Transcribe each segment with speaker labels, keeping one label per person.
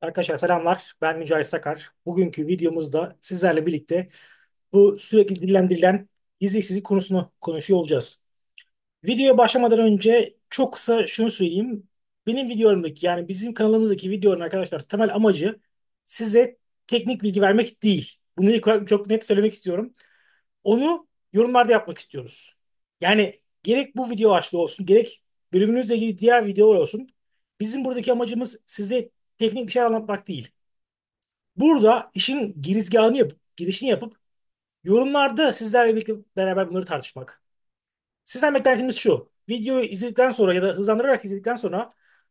Speaker 1: Arkadaşlar selamlar. Ben Mücahit Sakar. Bugünkü videomuzda sizlerle birlikte bu sürekli dillendirilen gizli işsizlik konusunu konuşuyor olacağız. Videoya başlamadan önce çok kısa şunu söyleyeyim. Benim videomdaki yani bizim kanalımızdaki videoların arkadaşlar temel amacı size teknik bilgi vermek değil. Bunu ilk çok net söylemek istiyorum. Onu yorumlarda yapmak istiyoruz. Yani gerek bu video açlı olsun gerek bölümünüzle ilgili diğer videolar olsun. Bizim buradaki amacımız size teknik bir şey anlatmak değil. Burada işin girizgahını yapıp, girişini yapıp yorumlarda sizlerle birlikte beraber bunları tartışmak. Sizden beklentimiz şu. Videoyu izledikten sonra ya da hızlandırarak izledikten sonra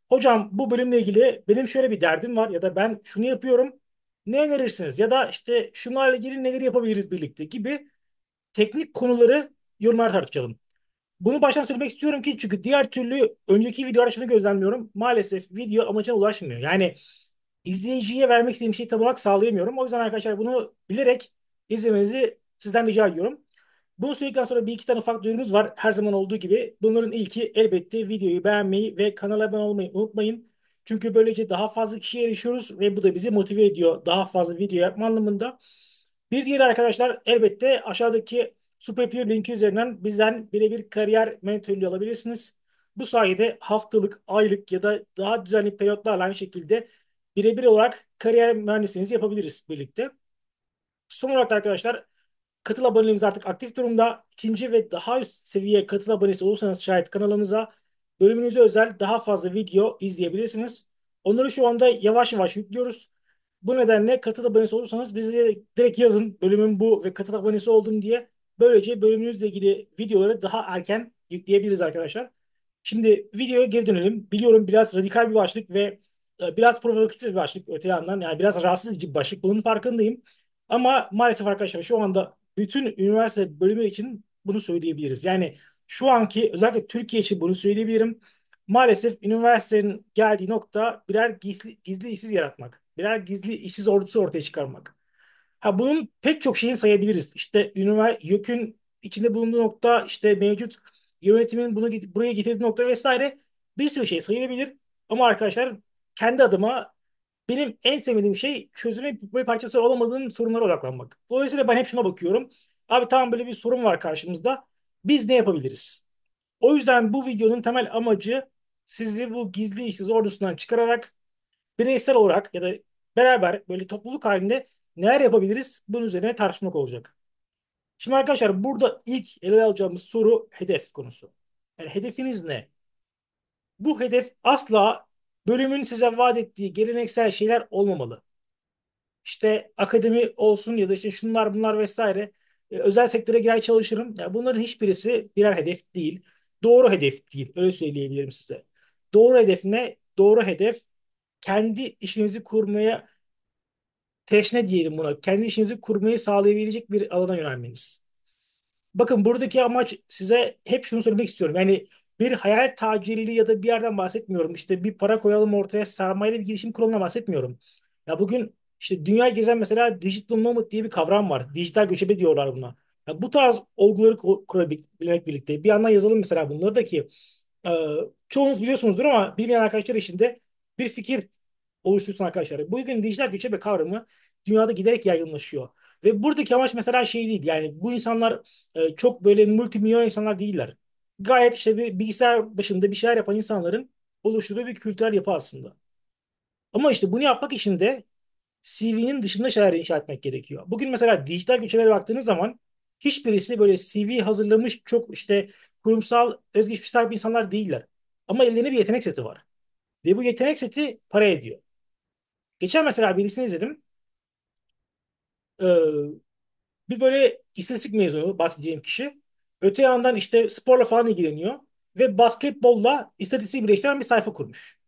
Speaker 1: hocam bu bölümle ilgili benim şöyle bir derdim var ya da ben şunu yapıyorum. Ne önerirsiniz? Ya da işte şunlarla ilgili neleri yapabiliriz birlikte gibi teknik konuları yorumlar tartışalım. Bunu baştan söylemek istiyorum ki çünkü diğer türlü önceki videolarda şunu gözlemliyorum. Maalesef video amaca ulaşmıyor. Yani izleyiciye vermek istediğim şeyi tam olarak sağlayamıyorum. O yüzden arkadaşlar bunu bilerek izlemenizi sizden rica ediyorum. Bunu söyledikten sonra bir iki tane ufak duyurumuz var. Her zaman olduğu gibi. Bunların ilki elbette videoyu beğenmeyi ve kanala abone olmayı unutmayın. Çünkü böylece daha fazla kişiye erişiyoruz ve bu da bizi motive ediyor. Daha fazla video yapma anlamında. Bir diğer arkadaşlar elbette aşağıdaki Superpeer linki üzerinden bizden birebir kariyer mentorluğu alabilirsiniz. Bu sayede haftalık, aylık ya da daha düzenli periyotlarla aynı şekilde birebir olarak kariyer mühendisliğinizi yapabiliriz birlikte. Son olarak arkadaşlar katıl aboneliğimiz artık aktif durumda. İkinci ve daha üst seviye katıl abonesi olursanız şayet kanalımıza bölümünüze özel daha fazla video izleyebilirsiniz. Onları şu anda yavaş yavaş yüklüyoruz. Bu nedenle katıl abonesi olursanız bize direkt yazın bölümün bu ve katıl abonesi oldum diye Böylece bölümünüzle ilgili videoları daha erken yükleyebiliriz arkadaşlar. Şimdi videoya geri dönelim. Biliyorum biraz radikal bir başlık ve e, biraz provokatif bir başlık öte yandan. Yani biraz rahatsız bir başlık. Bunun farkındayım. Ama maalesef arkadaşlar şu anda bütün üniversite bölümü için bunu söyleyebiliriz. Yani şu anki özellikle Türkiye için bunu söyleyebilirim. Maalesef üniversitenin geldiği nokta birer gizli, gizli işsiz yaratmak. Birer gizli işsiz ordusu ortaya çıkarmak. Ha bunun pek çok şeyini sayabiliriz. İşte YÖK'ün içinde bulunduğu nokta, işte mevcut yönetimin bunu get buraya getirdiği nokta vesaire bir sürü şey sayılabilir. Ama arkadaşlar kendi adıma benim en sevmediğim şey çözümün bir parçası olamadığım sorunlara odaklanmak. Dolayısıyla ben hep şuna bakıyorum. Abi tamam böyle bir sorun var karşımızda. Biz ne yapabiliriz? O yüzden bu videonun temel amacı sizi bu gizli işsiz ordusundan çıkararak bireysel olarak ya da beraber böyle topluluk halinde Neler yapabiliriz? Bunun üzerine tartışmak olacak. Şimdi arkadaşlar burada ilk ele alacağımız soru hedef konusu. Yani hedefiniz ne? Bu hedef asla bölümün size vaat ettiği geleneksel şeyler olmamalı. İşte akademi olsun ya da işte şunlar bunlar vesaire. Ee, özel sektöre girer çalışırım. Yani bunların hiçbirisi birer hedef değil. Doğru hedef değil. Öyle söyleyebilirim size. Doğru hedef ne? Doğru hedef kendi işinizi kurmaya teşne diyelim buna. Kendi işinizi kurmayı sağlayabilecek bir alana yönelmeniz. Bakın buradaki amaç size hep şunu söylemek istiyorum. Yani bir hayal tacirliği ya da bir yerden bahsetmiyorum. İşte bir para koyalım ortaya sermayeli bir girişim kuralına bahsetmiyorum. Ya bugün işte dünya gezen mesela digital nomad diye bir kavram var. Dijital göçebe diyorlar buna. Ya bu tarz olguları kurabilmek birlikte. Bir yandan yazalım mesela bunları da ki çoğunuz biliyorsunuzdur ama bilmeyen arkadaşlar için de bir fikir oluştursun arkadaşlar. Bugün dijital göçebe kavramı dünyada giderek yaygınlaşıyor. Ve buradaki amaç mesela şey değil. Yani bu insanlar e, çok böyle multimilyon insanlar değiller. Gayet işte bir bilgisayar başında bir şeyler yapan insanların oluşturduğu bir kültürel yapı aslında. Ama işte bunu yapmak için de CV'nin dışında şeyler inşa etmek gerekiyor. Bugün mesela dijital göçebelere baktığınız zaman hiçbirisi böyle CV hazırlamış çok işte kurumsal özgeçmiş sahibi insanlar değiller. Ama ellerinde bir yetenek seti var. Ve bu yetenek seti para ediyor. Geçen mesela birisini izledim. Ee, bir böyle istatistik mezunu bahsedeceğim kişi. Öte yandan işte sporla falan ilgileniyor. Ve basketbolla istatistiği birleştiren bir sayfa kurmuş.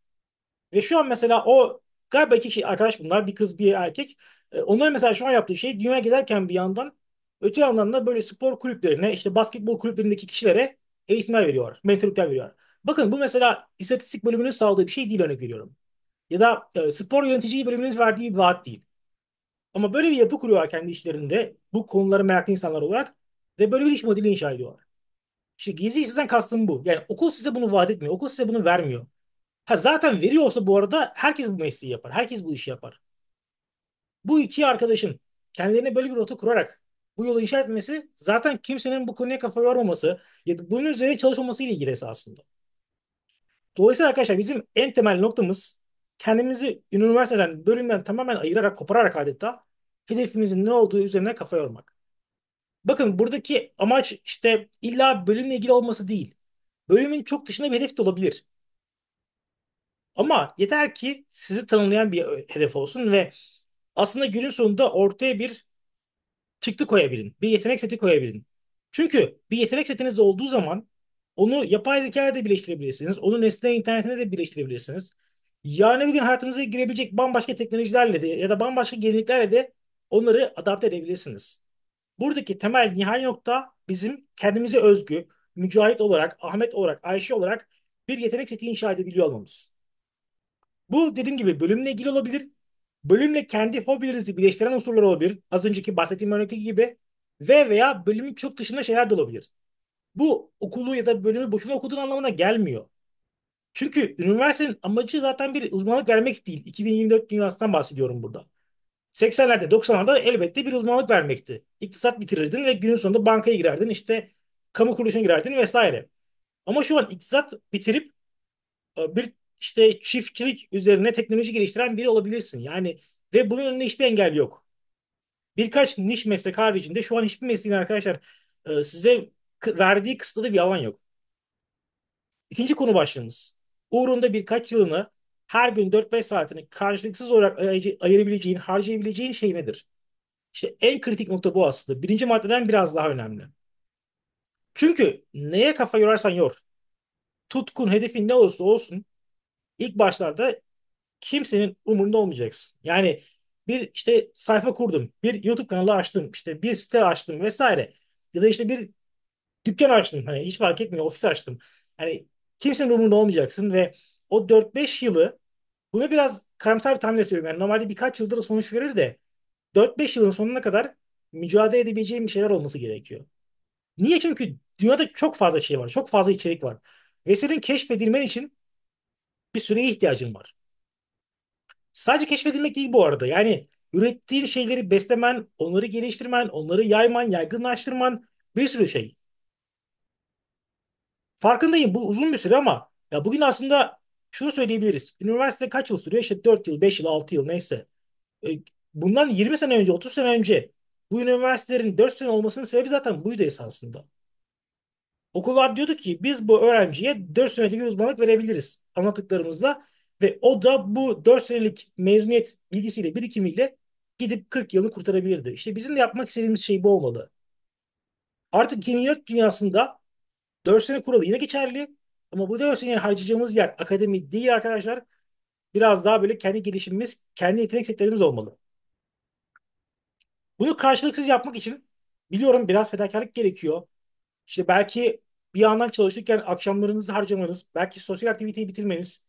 Speaker 1: Ve şu an mesela o galiba iki kişi arkadaş bunlar. Bir kız bir erkek. Ee, onların mesela şu an yaptığı şey dünya gezerken bir yandan öte yandan da böyle spor kulüplerine işte basketbol kulüplerindeki kişilere eğitimler veriyor. Mentorluklar veriyor. Bakın bu mesela istatistik bölümünün sağladığı bir şey değil örnek veriyorum ya da e, spor yöneticiyi bölümünüz verdiği bir vaat değil. Ama böyle bir yapı kuruyorlar kendi işlerinde bu konuları meraklı insanlar olarak ve böyle bir iş modeli inşa ediyorlar. İşte gizli sizden kastım bu. Yani okul size bunu vaat etmiyor. Okul size bunu vermiyor. Ha zaten veriyorsa bu arada herkes bu mesleği yapar. Herkes bu işi yapar. Bu iki arkadaşın kendilerine böyle bir rota kurarak bu yolu inşa etmesi zaten kimsenin bu konuya kafa yormaması ya da bunun üzerine çalışmaması ile ilgili esasında. Dolayısıyla arkadaşlar bizim en temel noktamız kendimizi üniversiteden, bölümden tamamen ayırarak, kopararak adeta hedefimizin ne olduğu üzerine kafa yormak. Bakın buradaki amaç işte illa bölümle ilgili olması değil. Bölümün çok dışında bir hedef de olabilir. Ama yeter ki sizi tanımlayan bir hedef olsun ve aslında günün sonunda ortaya bir çıktı koyabilin. Bir yetenek seti koyabilin. Çünkü bir yetenek setiniz olduğu zaman onu yapay zeka ile de birleştirebilirsiniz. Onu nesne internetine de birleştirebilirsiniz. Yani bir gün hayatımıza girebilecek bambaşka teknolojilerle de ya da bambaşka geleneklerle de onları adapte edebilirsiniz. Buradaki temel nihai nokta bizim kendimize özgü, Mücahit olarak, Ahmet olarak, Ayşe olarak bir yetenek seti inşa edebiliyor olmamız. Bu dediğim gibi bölümle ilgili olabilir. Bölümle kendi hobilerinizi birleştiren unsurlar olabilir. Az önceki bahsettiğim örnekteki gibi. Ve veya bölümün çok dışında şeyler de olabilir. Bu okulu ya da bölümü boşuna okuduğun anlamına gelmiyor. Çünkü üniversitenin amacı zaten bir uzmanlık vermek değil. 2024 dünyasından bahsediyorum burada. 80'lerde 90'larda elbette bir uzmanlık vermekti. İktisat bitirirdin ve günün sonunda bankaya girerdin işte kamu kuruluşuna girerdin vesaire. Ama şu an iktisat bitirip e, bir işte çiftçilik üzerine teknoloji geliştiren biri olabilirsin. Yani ve bunun önüne hiçbir engel yok. Birkaç niş meslek haricinde şu an hiçbir mesleğin arkadaşlar e, size verdiği kısıtlı bir alan yok. İkinci konu başlığımız uğrunda birkaç yılını her gün 4-5 saatini karşılıksız olarak ayırabileceğin, harcayabileceğin şey nedir? İşte en kritik nokta bu aslında. Birinci maddeden biraz daha önemli. Çünkü neye kafa yorarsan yor. Tutkun, hedefin ne olursa olsun ilk başlarda kimsenin umurunda olmayacaksın. Yani bir işte sayfa kurdum, bir YouTube kanalı açtım, işte bir site açtım vesaire. Ya da işte bir dükkan açtım. Hani hiç fark etmiyor, ofis açtım. Hani Kimsenin umurunda olmayacaksın ve o 4-5 yılı bunu biraz karamsar bir tahminle söylüyorum. Yani normalde birkaç yıldır da sonuç verir de 4-5 yılın sonuna kadar mücadele edebileceğim bir şeyler olması gerekiyor. Niye? Çünkü dünyada çok fazla şey var. Çok fazla içerik var. Ve senin keşfedilmen için bir süreye ihtiyacın var. Sadece keşfedilmek değil bu arada. Yani ürettiğin şeyleri beslemen, onları geliştirmen, onları yayman, yaygınlaştırman bir sürü şey. Farkındayım bu uzun bir süre ama ya bugün aslında şunu söyleyebiliriz. Üniversite kaç yıl sürüyor? İşte 4 yıl, 5 yıl, 6 yıl neyse. E, bundan 20 sene önce, 30 sene önce bu üniversitelerin 4 sene olmasının sebebi zaten buydu esasında. Okullar diyordu ki biz bu öğrenciye 4 senelik bir uzmanlık verebiliriz anlattıklarımızla ve o da bu 4 senelik mezuniyet bilgisiyle, birikimiyle gidip 40 yılını kurtarabilirdi. İşte bizim de yapmak istediğimiz şey bu olmalı. Artık yeni dünyasında 4 sene kuralı yine geçerli. Ama bu 4 sene harcayacağımız yer akademi değil arkadaşlar. Biraz daha böyle kendi gelişimimiz, kendi yetenek setlerimiz olmalı. Bunu karşılıksız yapmak için biliyorum biraz fedakarlık gerekiyor. İşte belki bir yandan çalışırken akşamlarınızı harcamanız, belki sosyal aktiviteyi bitirmeniz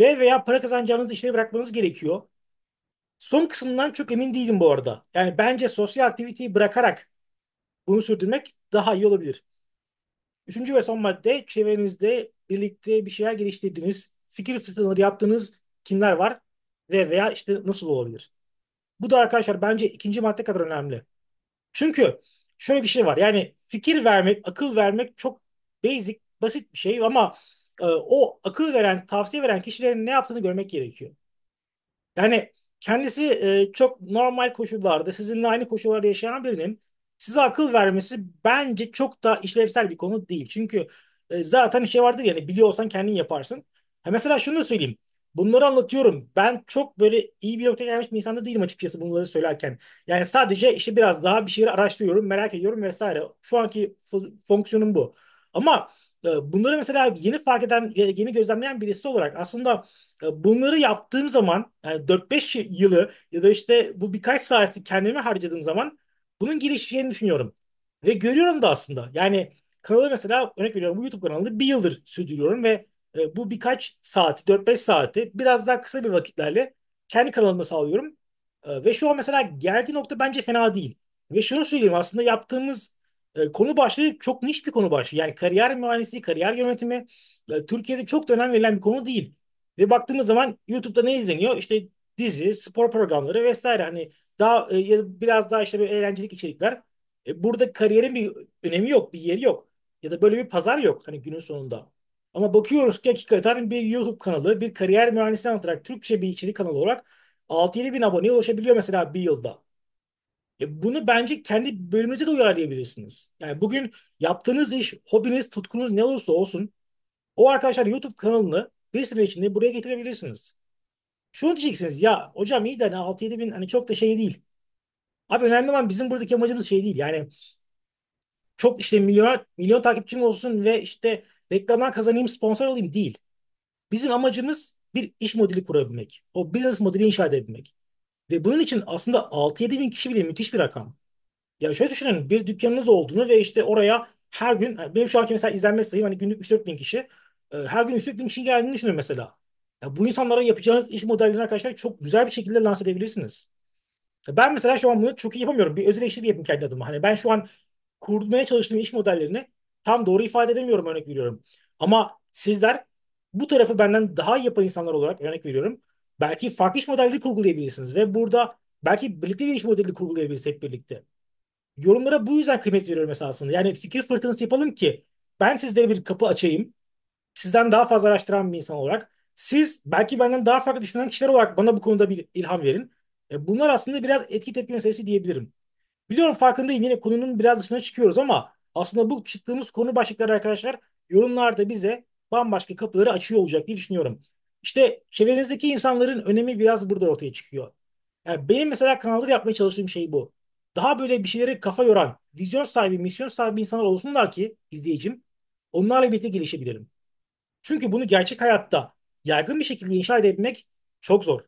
Speaker 1: ve veya para kazanacağınız işleri bırakmanız gerekiyor. Son kısımdan çok emin değilim bu arada. Yani bence sosyal aktiviteyi bırakarak bunu sürdürmek daha iyi olabilir. Üçüncü ve son madde çevrenizde birlikte bir şeyler geliştirdiğiniz, fikir fırtınaları yaptığınız kimler var ve veya işte nasıl olabilir? Bu da arkadaşlar bence ikinci madde kadar önemli. Çünkü şöyle bir şey var. Yani fikir vermek, akıl vermek çok basic, basit bir şey ama e, o akıl veren, tavsiye veren kişilerin ne yaptığını görmek gerekiyor. Yani kendisi e, çok normal koşullarda, sizinle aynı koşullarda yaşayan birinin size akıl vermesi bence çok da işlevsel bir konu değil. Çünkü e, zaten şey vardır yani biliyorsan kendin yaparsın. Ha mesela şunu da söyleyeyim. Bunları anlatıyorum. Ben çok böyle iyi bir noktaya gelmiş bir insan da değilim açıkçası bunları söylerken. Yani sadece işi biraz daha bir şeyleri araştırıyorum, merak ediyorum vesaire. Şu anki fonksiyonum bu. Ama e, bunları mesela yeni fark eden, yeni gözlemleyen birisi olarak aslında e, bunları yaptığım zaman yani 4-5 yılı ya da işte bu birkaç saati kendime harcadığım zaman bunun gelişeceğini düşünüyorum. Ve görüyorum da aslında. Yani kanalı mesela örnek veriyorum bu YouTube kanalını bir yıldır sürdürüyorum ve e, bu birkaç saati 4-5 saati biraz daha kısa bir vakitlerle kendi kanalıma sağlıyorum. E, ve şu an mesela geldiği nokta bence fena değil. Ve şunu söyleyeyim aslında yaptığımız e, konu başlığı çok niş bir konu başlığı. Yani kariyer mühendisliği, kariyer yönetimi e, Türkiye'de çok da önem verilen bir konu değil. Ve baktığımız zaman YouTube'da ne izleniyor? İşte dizi, spor programları vesaire. Hani daha e, biraz daha işte böyle eğlencelik içerikler. E, burada kariyerin bir önemi yok, bir yeri yok. Ya da böyle bir pazar yok hani günün sonunda. Ama bakıyoruz ki hakikaten bir YouTube kanalı, bir kariyer mühendisi olarak Türkçe bir içerik kanalı olarak 6-7 bin aboneye ulaşabiliyor mesela bir yılda. E bunu bence kendi bölümünüze de uyarlayabilirsiniz. Yani bugün yaptığınız iş, hobiniz, tutkunuz ne olursa olsun o arkadaşlar YouTube kanalını bir süre içinde buraya getirebilirsiniz. Şunu diyeceksiniz ya hocam iyi de hani 6-7 bin hani çok da şey değil. Abi önemli olan bizim buradaki amacımız şey değil. Yani çok işte milyon, milyon takipçim olsun ve işte reklamdan kazanayım sponsor olayım değil. Bizim amacımız bir iş modeli kurabilmek. O business modeli inşa edebilmek. Ve bunun için aslında 6-7 bin kişi bile müthiş bir rakam. Ya şöyle düşünün bir dükkanınız olduğunu ve işte oraya her gün benim şu anki mesela izlenme sayım hani günlük 3-4 bin kişi. Ee, her gün 3-4 bin kişi geldiğini düşünün mesela. Ya bu insanlara yapacağınız iş modellerini arkadaşlar çok güzel bir şekilde lanse edebilirsiniz. Ya ben mesela şu an bunu çok iyi yapamıyorum. Bir öz eleştiri yapayım kendi adıma. Hani ben şu an kurmaya çalıştığım iş modellerini tam doğru ifade edemiyorum örnek veriyorum. Ama sizler bu tarafı benden daha iyi yapan insanlar olarak örnek veriyorum. Belki farklı iş modelleri kurgulayabilirsiniz ve burada belki birlikte bir iş modeli kurgulayabiliriz hep birlikte. Yorumlara bu yüzden kıymet veriyorum esasında. Yani fikir fırtınası yapalım ki ben sizlere bir kapı açayım. Sizden daha fazla araştıran bir insan olarak siz belki benden daha farklı düşünen kişiler olarak bana bu konuda bir ilham verin. E, bunlar aslında biraz etki tepki meselesi diyebilirim. Biliyorum farkındayım yine konunun biraz dışına çıkıyoruz ama aslında bu çıktığımız konu başlıkları arkadaşlar yorumlarda bize bambaşka kapıları açıyor olacak diye düşünüyorum. İşte çevrenizdeki insanların önemi biraz burada ortaya çıkıyor. Yani benim mesela kanalda yapmaya çalıştığım şey bu. Daha böyle bir şeylere kafa yoran, vizyon sahibi, misyon sahibi insanlar olsunlar ki izleyicim onlarla birlikte gelişebilirim. Çünkü bunu gerçek hayatta yaygın bir şekilde inşa edebilmek çok zor.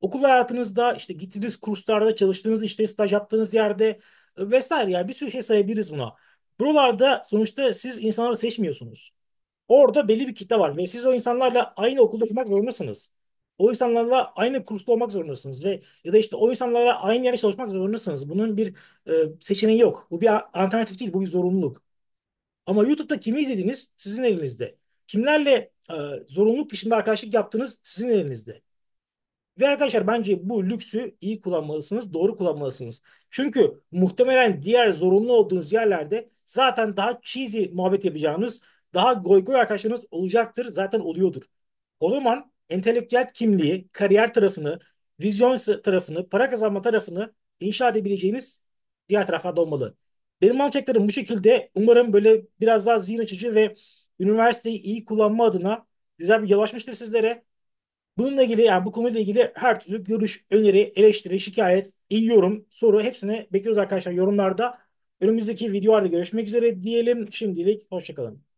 Speaker 1: Okul hayatınızda işte gittiğiniz kurslarda çalıştığınız işte staj yaptığınız yerde e, vesaire yani bir sürü şey sayabiliriz buna. Buralarda sonuçta siz insanları seçmiyorsunuz. Orada belli bir kitle var ve siz o insanlarla aynı okulda çalışmak zorundasınız. O insanlarla aynı kursta olmak zorundasınız ve ya da işte o insanlarla aynı yerde çalışmak zorundasınız. Bunun bir e, seçeneği yok. Bu bir alternatif değil, bu bir zorunluluk. Ama YouTube'da kimi izlediniz? Sizin elinizde. Kimlerle e, zorunluluk dışında arkadaşlık yaptığınız sizin elinizde. Ve arkadaşlar bence bu lüksü iyi kullanmalısınız, doğru kullanmalısınız. Çünkü muhtemelen diğer zorunlu olduğunuz yerlerde zaten daha cheesy muhabbet yapacağınız, daha goy goy arkadaşlarınız olacaktır, zaten oluyordur. O zaman entelektüel kimliği, kariyer tarafını, vizyon tarafını, para kazanma tarafını inşa edebileceğiniz diğer taraflarda olmalı. Benim alacaklarım bu şekilde. Umarım böyle biraz daha zihin açıcı ve üniversiteyi iyi kullanma adına güzel bir yolaşmıştır sizlere. Bununla ilgili yani bu konuyla ilgili her türlü görüş, öneri, eleştiri, şikayet, iyi yorum, soru hepsini bekliyoruz arkadaşlar yorumlarda. Önümüzdeki videolarda görüşmek üzere diyelim. Şimdilik hoşçakalın.